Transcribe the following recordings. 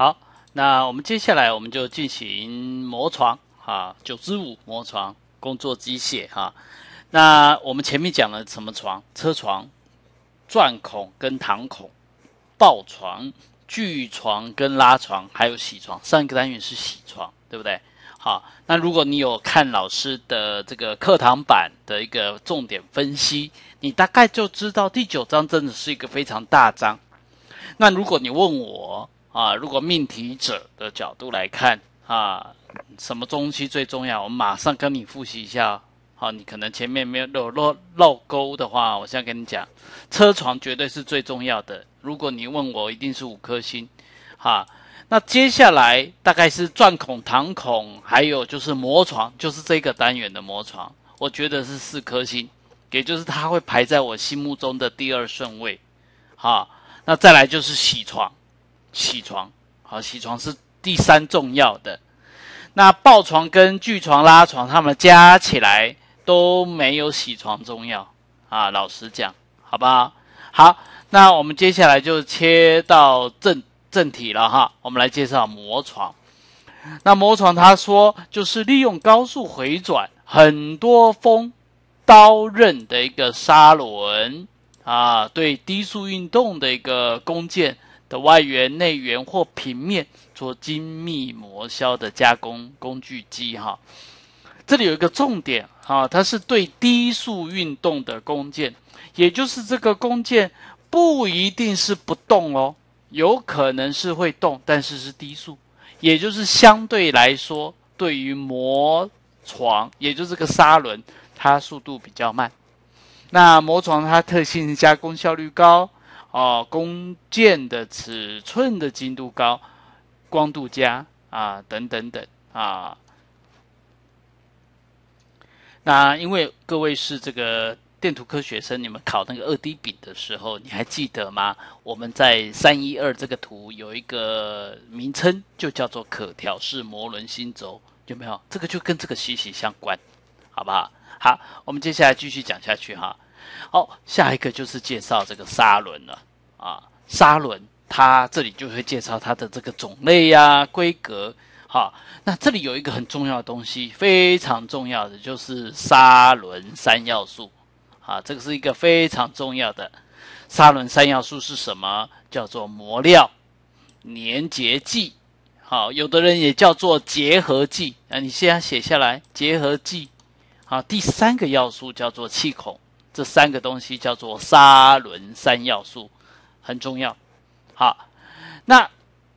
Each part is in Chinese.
好，那我们接下来我们就进行磨床啊，九支五磨床工作机械啊。那我们前面讲了什么床？车床、钻孔跟膛孔、抱床、锯床跟拉床，还有铣床。上一个单元是铣床，对不对？好，那如果你有看老师的这个课堂版的一个重点分析，你大概就知道第九章真的是一个非常大章。那如果你问我。啊，如果命题者的角度来看啊，什么东西最重要？我马上跟你复习一下。好，你可能前面没有漏漏漏钩的话，我现在跟你讲，车床绝对是最重要的。如果你问我，一定是五颗星。哈，那接下来大概是钻孔、镗孔，还有就是磨床，就是这个单元的磨床，我觉得是四颗星，也就是它会排在我心目中的第二顺位。哈，那再来就是铣床。起床，好，起床是第三重要的。那抱床跟锯床、拉床，他们加起来都没有起床重要啊。老实讲，好吧？好，那我们接下来就切到正正题了哈。我们来介绍磨床。那磨床，他说就是利用高速回转很多风刀刃的一个砂轮啊，对低速运动的一个弓箭。的外圆、内圆或平面做精密磨削的加工工具机哈，这里有一个重点哈，它是对低速运动的工件，也就是这个工件不一定是不动哦，有可能是会动，但是是低速，也就是相对来说，对于磨床，也就是个砂轮，它速度比较慢。那磨床它特性加工效率高。哦，弓箭的尺寸的精度高，光度佳啊，等等等啊。那因为各位是这个电图科学生，你们考那个二 D 丙的时候，你还记得吗？我们在三一二这个图有一个名称，就叫做可调式摩轮心轴，有没有？这个就跟这个息息相关，好不好？好，我们接下来继续讲下去哈。好，下一个就是介绍这个砂轮了。啊，砂轮它这里就会介绍它的这个种类呀、规格。好，那这里有一个很重要的东西，非常重要的就是砂轮三要素。啊，这个是一个非常重要的。砂轮三要素是什么？叫做磨料、粘结剂。好，有的人也叫做结合剂。啊，你先写下来，结合剂。好，第三个要素叫做气孔。这三个东西叫做砂轮三要素。很重要，好，那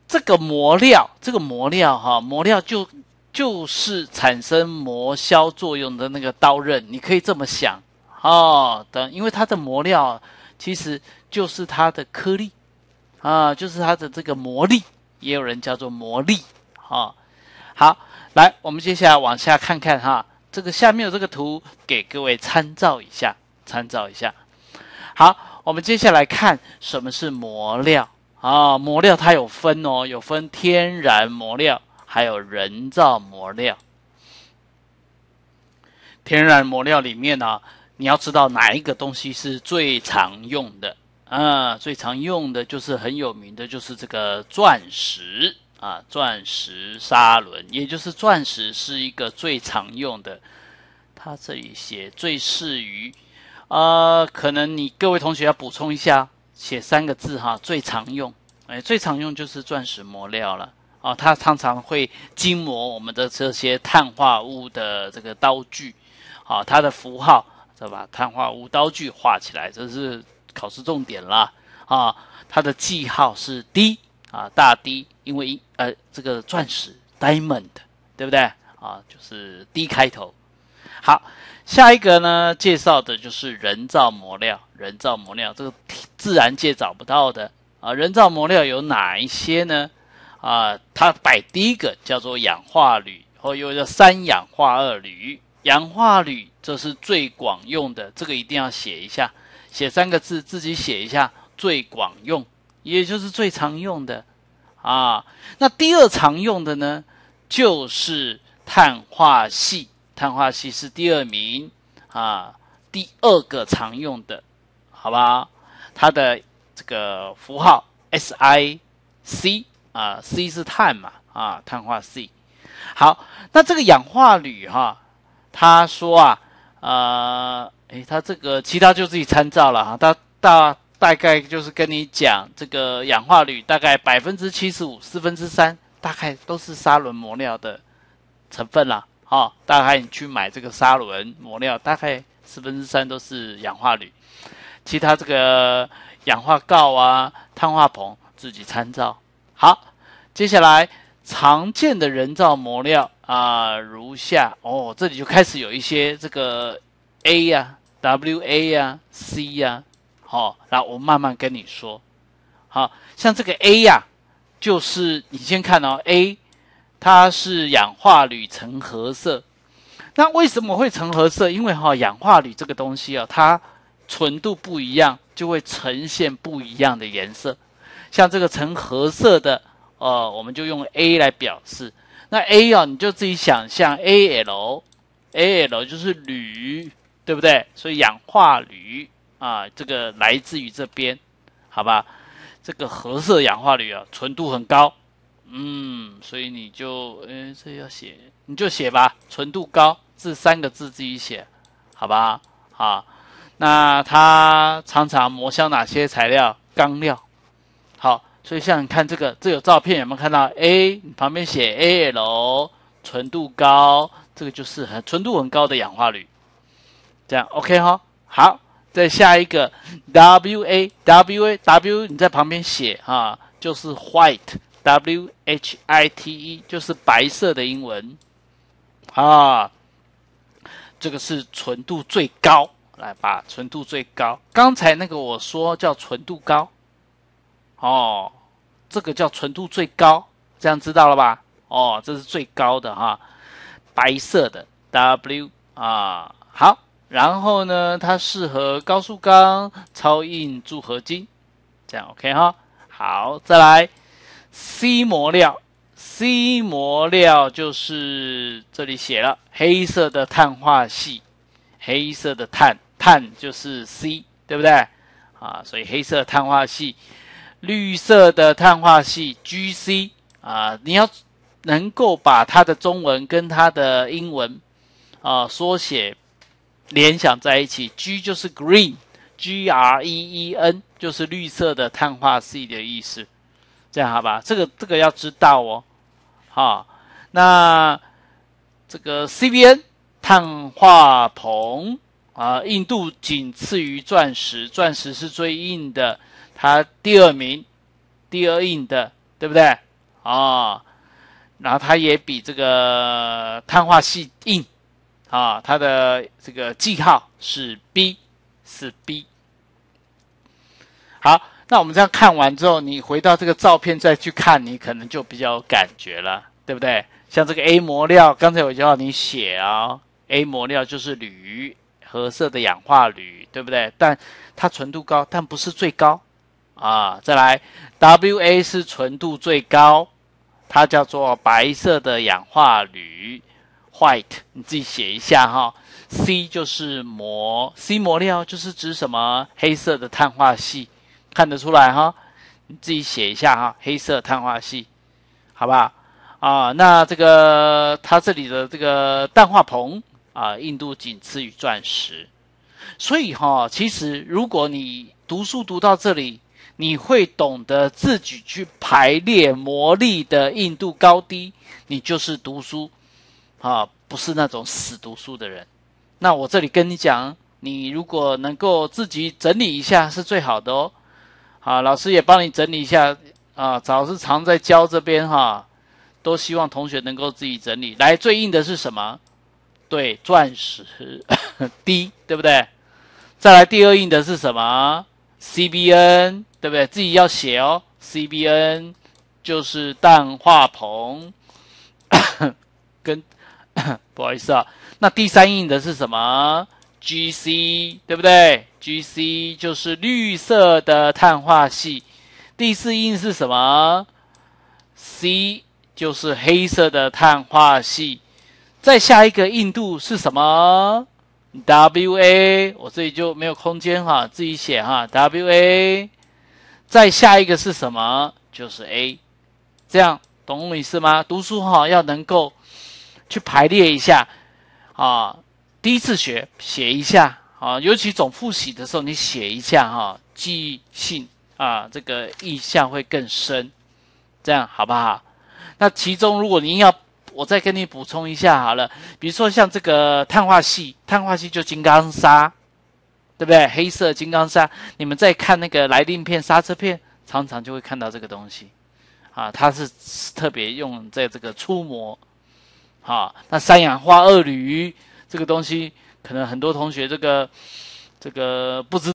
这个磨料，这个磨料哈，磨料就就是产生磨削作用的那个刀刃，你可以这么想哦等，因为它的磨料其实就是它的颗粒啊，就是它的这个磨粒，也有人叫做磨粒啊。好，来，我们接下来往下看看哈，这个下面有这个图给各位参照一下，参照一下，好。我们接下来看什么是磨料啊？磨料它有分哦，有分天然磨料，还有人造磨料。天然磨料里面呢，你要知道哪一个东西是最常用的？啊，最常用的就是很有名的，就是这个钻石啊，钻石砂轮，也就是钻石是一个最常用的。它这里写最适于。呃，可能你各位同学要补充一下，写三个字哈，最常用，哎，最常用就是钻石磨料了啊，它常常会精磨我们的这些碳化物的这个刀具，啊，它的符号再把碳化物刀具画起来，这是考试重点啦。啊，它的记号是 D 啊，大 D，因为呃，这个钻石 diamond，对不对啊？就是 D 开头。好，下一个呢，介绍的就是人造磨料。人造磨料这个自然界找不到的啊。人造磨料有哪一些呢？啊，它摆第一个叫做氧化铝，或又叫三氧化二铝。氧化铝这是最广用的，这个一定要写一下，写三个字，自己写一下，最广用，也就是最常用的啊。那第二常用的呢，就是碳化系。碳化系是第二名啊，第二个常用的，好吧？它的这个符号 SiC 啊，C 是碳嘛啊，碳化 C。好，那这个氧化铝哈，他说啊，呃，诶，他这个其他就自己参照了哈，他大大概就是跟你讲，这个氧化铝大概百分之七十五，四分之三，大概都是砂轮磨料的成分啦。哦，大概你去买这个砂轮磨料，大概四分之三都是氧化铝，其他这个氧化锆啊、碳化硼，自己参照。好，接下来常见的人造磨料啊，如下哦，这里就开始有一些这个 A 呀、WA 呀、C 呀，好，那我慢慢跟你说。好，像这个 A 呀，就是你先看哦，A。它是氧化铝橙褐色，那为什么会橙褐色？因为哈氧化铝这个东西啊，它纯度不一样，就会呈现不一样的颜色。像这个橙褐色的，呃，我们就用 A 来表示。那 A 啊，你就自己想象，Al，Al 就是铝，对不对？所以氧化铝啊，这个来自于这边，好吧？这个褐色氧化铝啊，纯度很高。嗯，所以你就哎，这要写，你就写吧。纯度高，这三个字自己写，好吧？啊，那它常常磨削哪些材料？钢料。好，所以像你看这个，这有照片有没有看到？A，你旁边写 A L，纯度高，这个就是很纯度很高的氧化铝。这样 OK 哈。好，再下一个 W A W A W，你在旁边写啊，就是 White。W H I T E 就是白色的英文啊，这个是纯度最高，来吧，纯度最高。刚才那个我说叫纯度高，哦，这个叫纯度最高，这样知道了吧？哦，这是最高的哈，白色的 W 啊，好，然后呢，它适合高速钢、超硬铸合金，这样 OK 哈，好，再来。C 磨料，C 磨料就是这里写了黑色的碳化系，黑色的碳，碳就是 C，对不对？啊，所以黑色碳化系，绿色的碳化系 GC 啊，你要能够把它的中文跟它的英文啊缩写联想在一起，G 就是 Green，G R E E N 就是绿色的碳化系的意思。这样好吧，这个这个要知道哦，好，那这个 C b N 碳化硼啊，硬度仅次于钻石，钻石是最硬的，它第二名，第二硬的，对不对啊？然后它也比这个碳化系硬啊，它的这个记号是 B，是 B，好。那我们这样看完之后，你回到这个照片再去看，你可能就比较有感觉了，对不对？像这个 A 膜料，刚才我叫你写啊，A 膜料就是铝褐色的氧化铝，对不对？但它纯度高，但不是最高啊。再来，WA 是纯度最高，它叫做白色的氧化铝，White，你自己写一下哈。C 就是膜，C 膜料就是指什么？黑色的碳化系。看得出来哈，你自己写一下哈，黑色碳化系，好吧？啊，那这个它这里的这个氮化硼啊，硬度仅次于钻石，所以哈，其实如果你读书读到这里，你会懂得自己去排列魔力的硬度高低，你就是读书啊，不是那种死读书的人。那我这里跟你讲，你如果能够自己整理一下是最好的哦。好，老师也帮你整理一下啊。老师常在教这边哈，都希望同学能够自己整理。来，最硬的是什么？对，钻石 D，对不对？再来，第二硬的是什么？CBN，对不对？自己要写哦。CBN 就是氮化硼，跟 不好意思啊。那第三硬的是什么？G C 对不对？G C 就是绿色的碳化系。第四印是什么？C 就是黑色的碳化系。再下一个硬度是什么？W A 我这里就没有空间哈，自己写哈。W A 再下一个是什么？就是 A。这样懂我意思吗？读书哈要能够去排列一下啊。第一次学写一下啊，尤其总复习的时候，你写一下哈，记忆性啊，这个印象会更深，这样好不好？那其中如果您要，我再跟你补充一下好了，比如说像这个碳化系，碳化系就金刚砂，对不对？黑色金刚砂，你们在看那个来令片、刹车片，常常就会看到这个东西啊，它是特别用在这个粗磨。好，那三氧化二铝。这个东西可能很多同学这个这个不知。